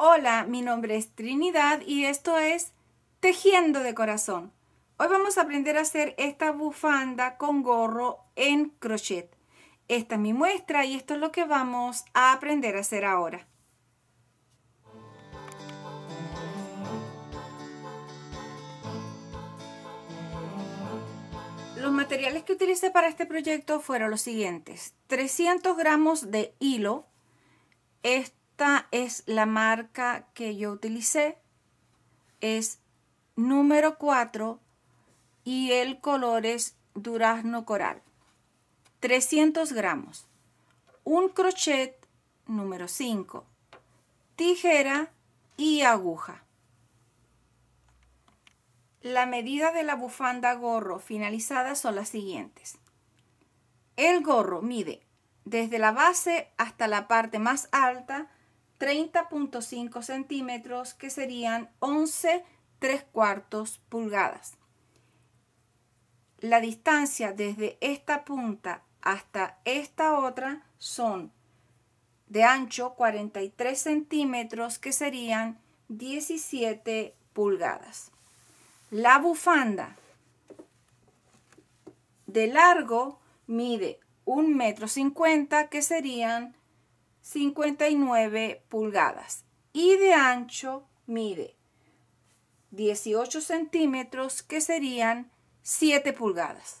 Hola, mi nombre es Trinidad y esto es Tejiendo de Corazón. Hoy vamos a aprender a hacer esta bufanda con gorro en crochet. Esta es mi muestra y esto es lo que vamos a aprender a hacer ahora. Los materiales que utilicé para este proyecto fueron los siguientes. 300 gramos de hilo, esta es la marca que yo utilicé. Es número 4 y el color es durazno coral. 300 gramos. Un crochet número 5. Tijera y aguja. La medida de la bufanda gorro finalizada son las siguientes. El gorro mide desde la base hasta la parte más alta 30.5 centímetros, que serían 11 tres cuartos pulgadas. La distancia desde esta punta hasta esta otra son de ancho 43 centímetros, que serían 17 pulgadas. La bufanda de largo mide 1,50 metro, que serían 59 pulgadas y de ancho mide 18 centímetros que serían 7 pulgadas.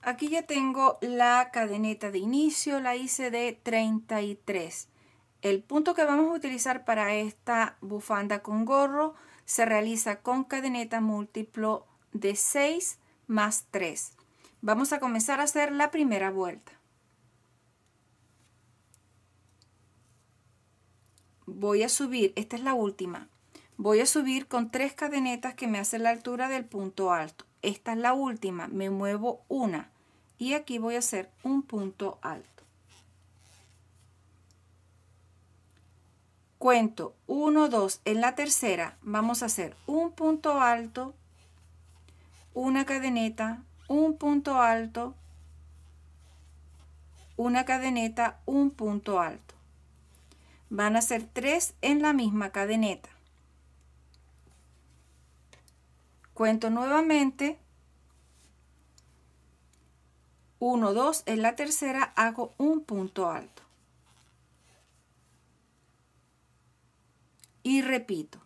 Aquí ya tengo la cadeneta de inicio, la hice de 33. El punto que vamos a utilizar para esta bufanda con gorro se realiza con cadeneta múltiplo de 6 más 3. Vamos a comenzar a hacer la primera vuelta. voy a subir, esta es la última, voy a subir con tres cadenetas que me hacen la altura del punto alto. Esta es la última, me muevo una y aquí voy a hacer un punto alto. Cuento 1, 2, en la tercera vamos a hacer un punto alto, una cadeneta, un punto alto, una cadeneta, un punto alto. Van a ser tres en la misma cadeneta. Cuento nuevamente. 1, 2. En la tercera hago un punto alto. Y repito.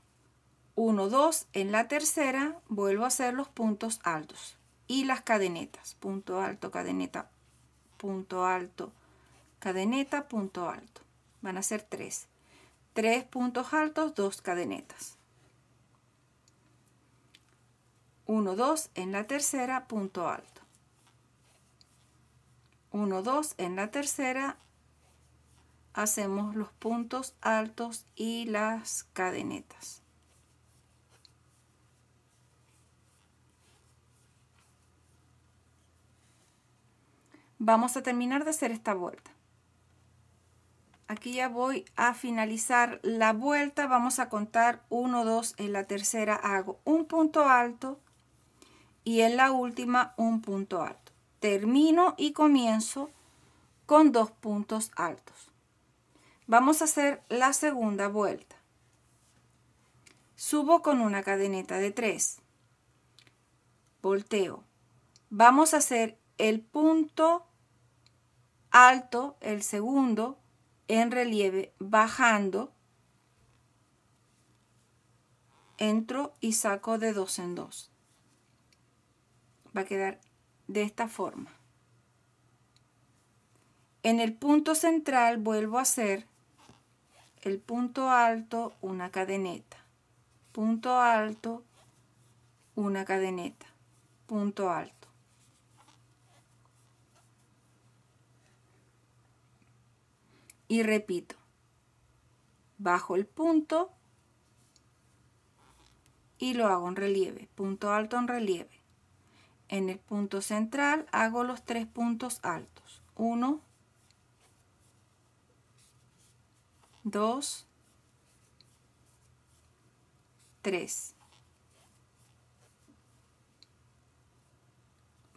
1, 2. En la tercera vuelvo a hacer los puntos altos. Y las cadenetas. Punto alto, cadeneta, punto alto, cadeneta, punto alto. Van a ser tres. Tres puntos altos, dos cadenetas. uno dos en la tercera, punto alto. uno dos en la tercera, hacemos los puntos altos y las cadenetas. Vamos a terminar de hacer esta vuelta aquí ya voy a finalizar la vuelta vamos a contar 1 2 en la tercera hago un punto alto y en la última un punto alto termino y comienzo con dos puntos altos vamos a hacer la segunda vuelta subo con una cadeneta de 3 volteo vamos a hacer el punto alto el segundo en relieve, bajando, entro y saco de dos en dos. Va a quedar de esta forma. En el punto central vuelvo a hacer el punto alto, una cadeneta. Punto alto, una cadeneta. Punto alto. y repito, bajo el punto y lo hago en relieve, punto alto en relieve. En el punto central hago los tres puntos altos, uno dos tres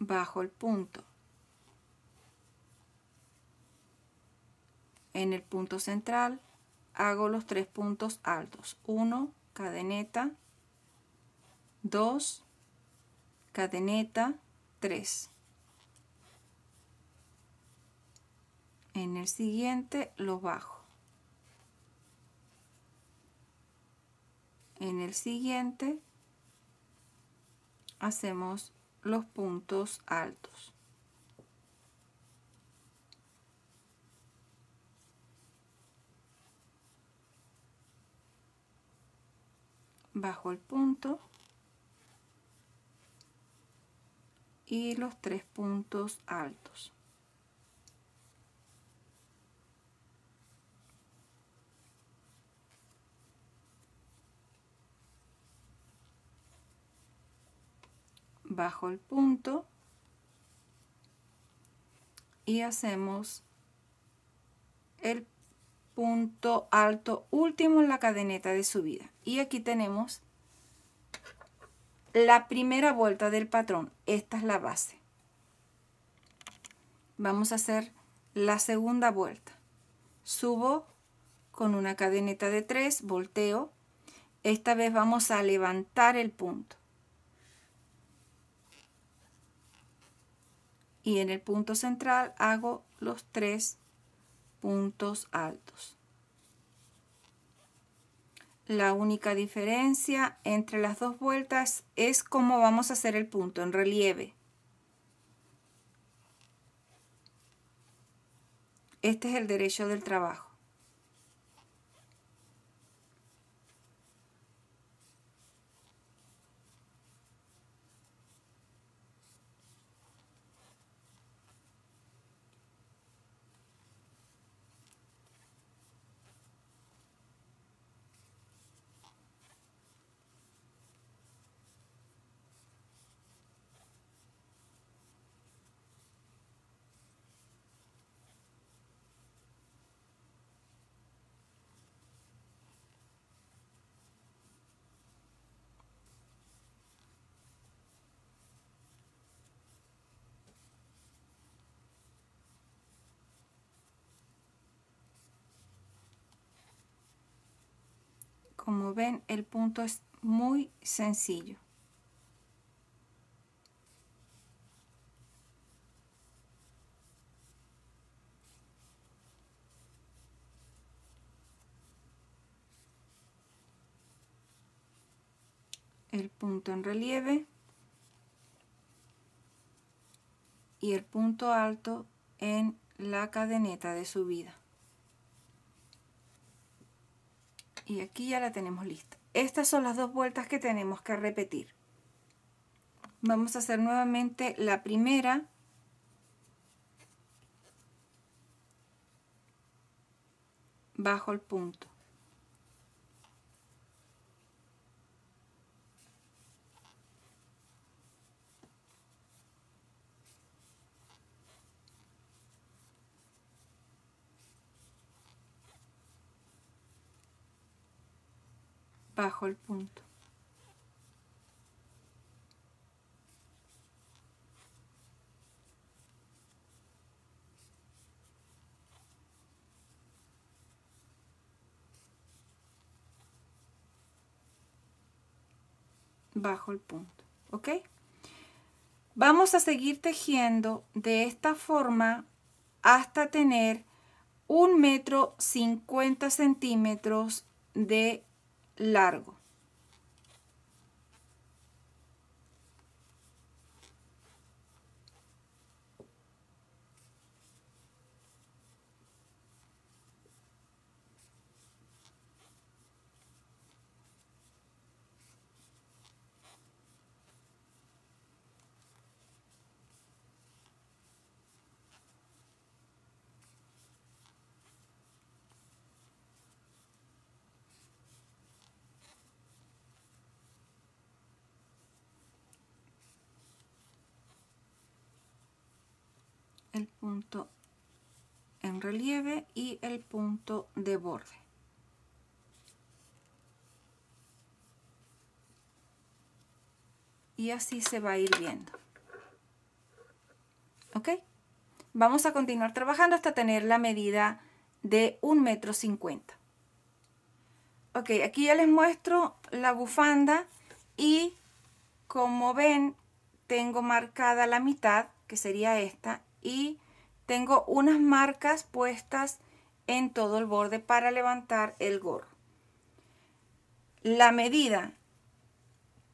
Bajo el punto en el punto central hago los tres puntos altos 1 cadeneta 2 cadeneta 3 en el siguiente lo bajo en el siguiente hacemos los puntos altos bajo el punto y los tres puntos altos bajo el punto y hacemos el punto alto último en la cadeneta de subida. Y aquí tenemos la primera vuelta del patrón. Esta es la base. Vamos a hacer la segunda vuelta. Subo con una cadeneta de 3, volteo. Esta vez vamos a levantar el punto. Y en el punto central hago los tres puntos altos. La única diferencia entre las dos vueltas es cómo vamos a hacer el punto en relieve. Este es el derecho del trabajo. como ven el punto es muy sencillo el punto en relieve y el punto alto en la cadeneta de subida y aquí ya la tenemos lista estas son las dos vueltas que tenemos que repetir vamos a hacer nuevamente la primera bajo el punto bajo el punto. bajo el punto ok vamos a seguir tejiendo de esta forma hasta tener un metro cincuenta centímetros de largo. el punto en relieve y el punto de borde. Y así se va a ir viendo. ¿Ok? Vamos a continuar trabajando hasta tener la medida de un metro. cincuenta Ok, aquí ya les muestro la bufanda y como ven tengo marcada la mitad, que sería esta, y tengo unas marcas puestas en todo el borde para levantar el gorro. La medida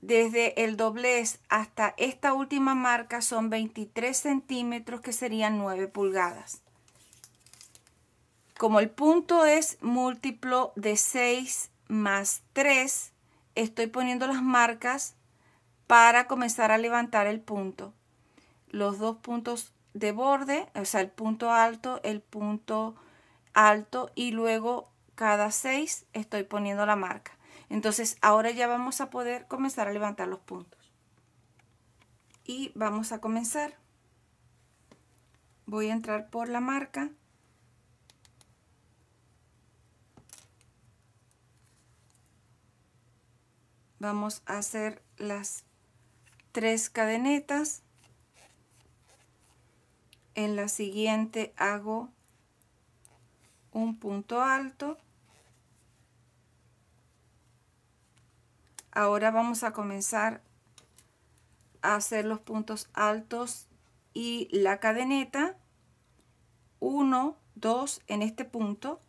desde el doblez hasta esta última marca son 23 centímetros que serían 9 pulgadas. Como el punto es múltiplo de 6 más 3, estoy poniendo las marcas para comenzar a levantar el punto. Los dos puntos de borde, o sea, el punto alto, el punto alto y luego cada 6 estoy poniendo la marca. Entonces ahora ya vamos a poder comenzar a levantar los puntos. Y vamos a comenzar. Voy a entrar por la marca. Vamos a hacer las tres cadenetas en la siguiente hago un punto alto ahora vamos a comenzar a hacer los puntos altos y la cadeneta uno, dos en este punto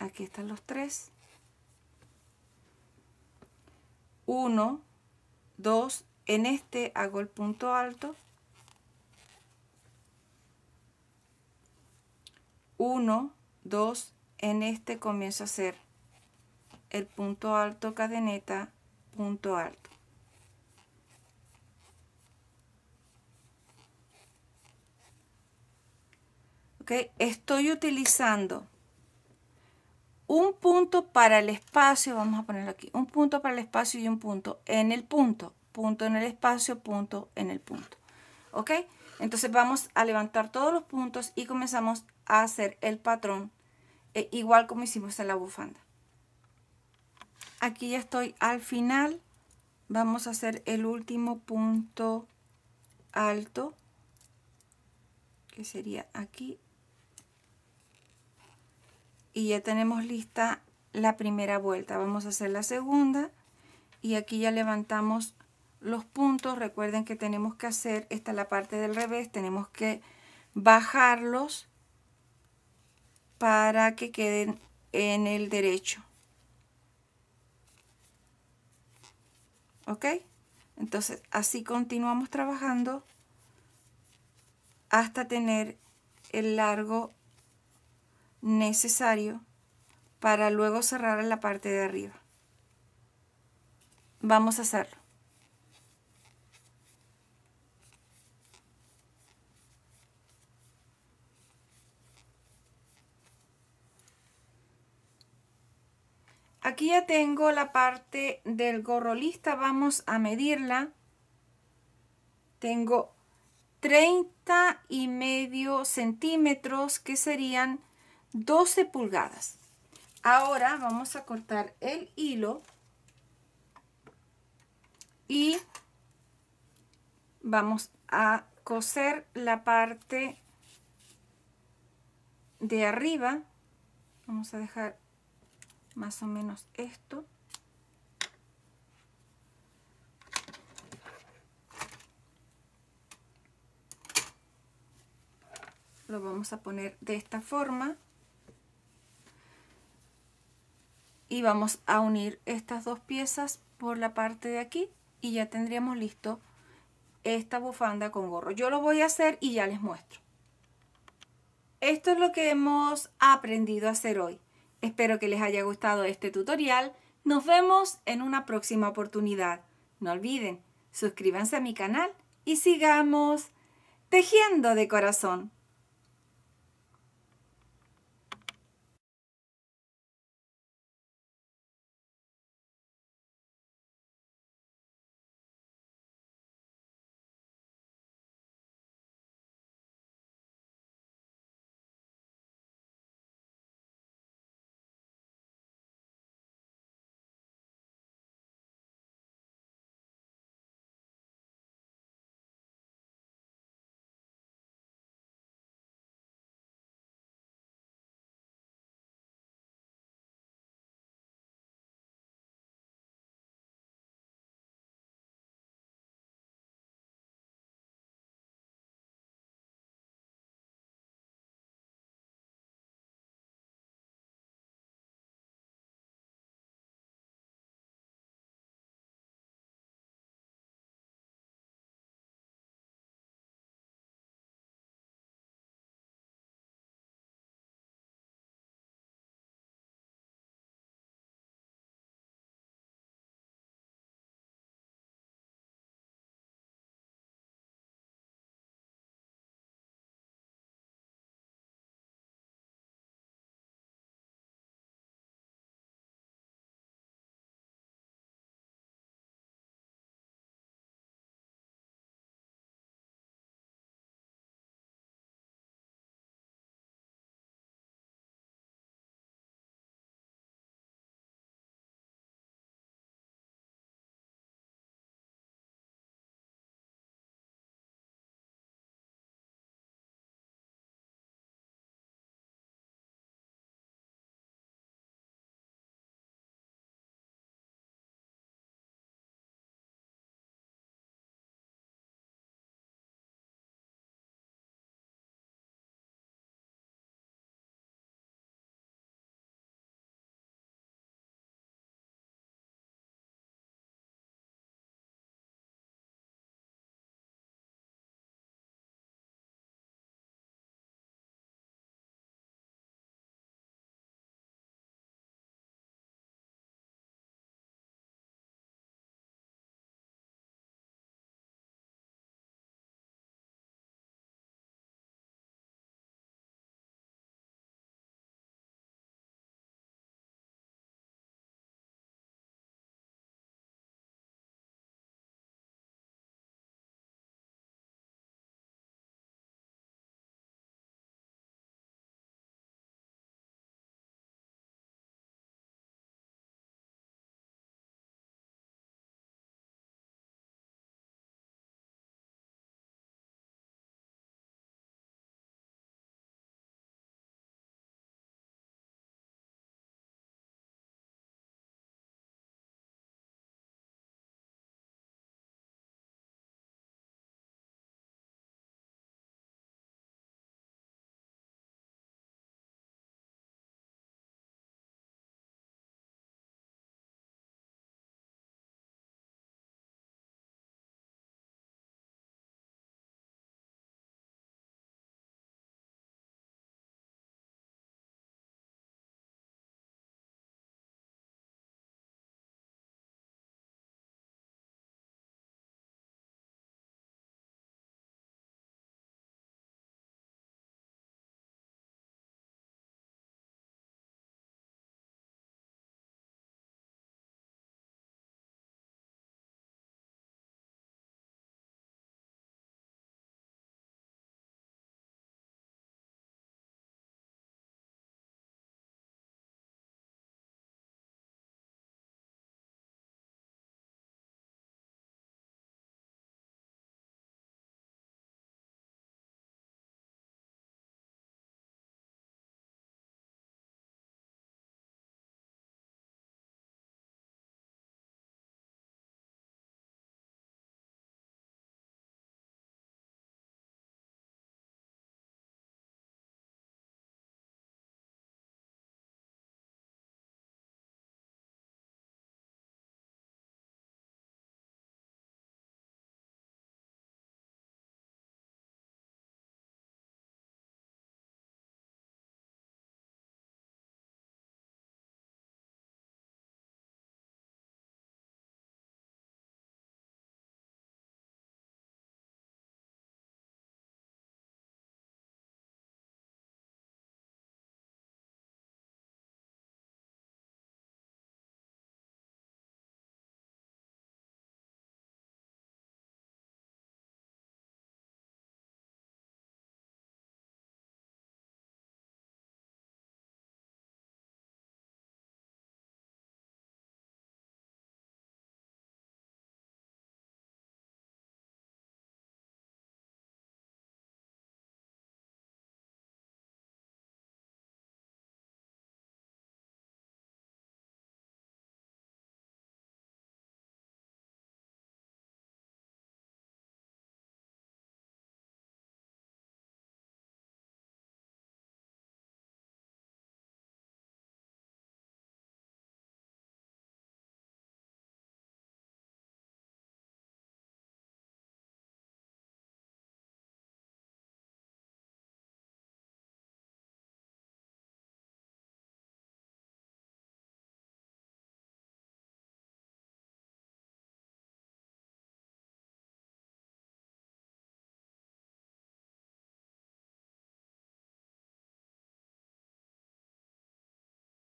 aquí están los tres 1, 2, en este hago el punto alto, 1, 2, en este comienzo a hacer el punto alto, cadeneta, punto alto. Okay. Estoy utilizando un punto para el espacio, vamos a ponerlo aquí, un punto para el espacio y un punto en el punto, punto en el espacio, punto en el punto. ¿Ok? Entonces vamos a levantar todos los puntos y comenzamos a hacer el patrón eh, igual como hicimos en la bufanda. Aquí ya estoy al final. Vamos a hacer el último punto alto, que sería aquí y ya tenemos lista la primera vuelta. Vamos a hacer la segunda y aquí ya levantamos los puntos. Recuerden que tenemos que hacer, esta es la parte del revés, tenemos que bajarlos para que queden en el derecho. ¿Ok? Entonces así continuamos trabajando hasta tener el largo necesario para luego cerrar la parte de arriba. Vamos a hacerlo. Aquí ya tengo la parte del gorro lista, vamos a medirla. Tengo 30 y medio centímetros que serían 12 pulgadas. Ahora vamos a cortar el hilo y vamos a coser la parte de arriba. Vamos a dejar más o menos esto. Lo vamos a poner de esta forma. y vamos a unir estas dos piezas por la parte de aquí y ya tendríamos listo esta bufanda con gorro. Yo lo voy a hacer y ya les muestro. Esto es lo que hemos aprendido a hacer hoy. Espero que les haya gustado este tutorial. Nos vemos en una próxima oportunidad. No olviden, suscríbanse a mi canal y sigamos tejiendo de corazón.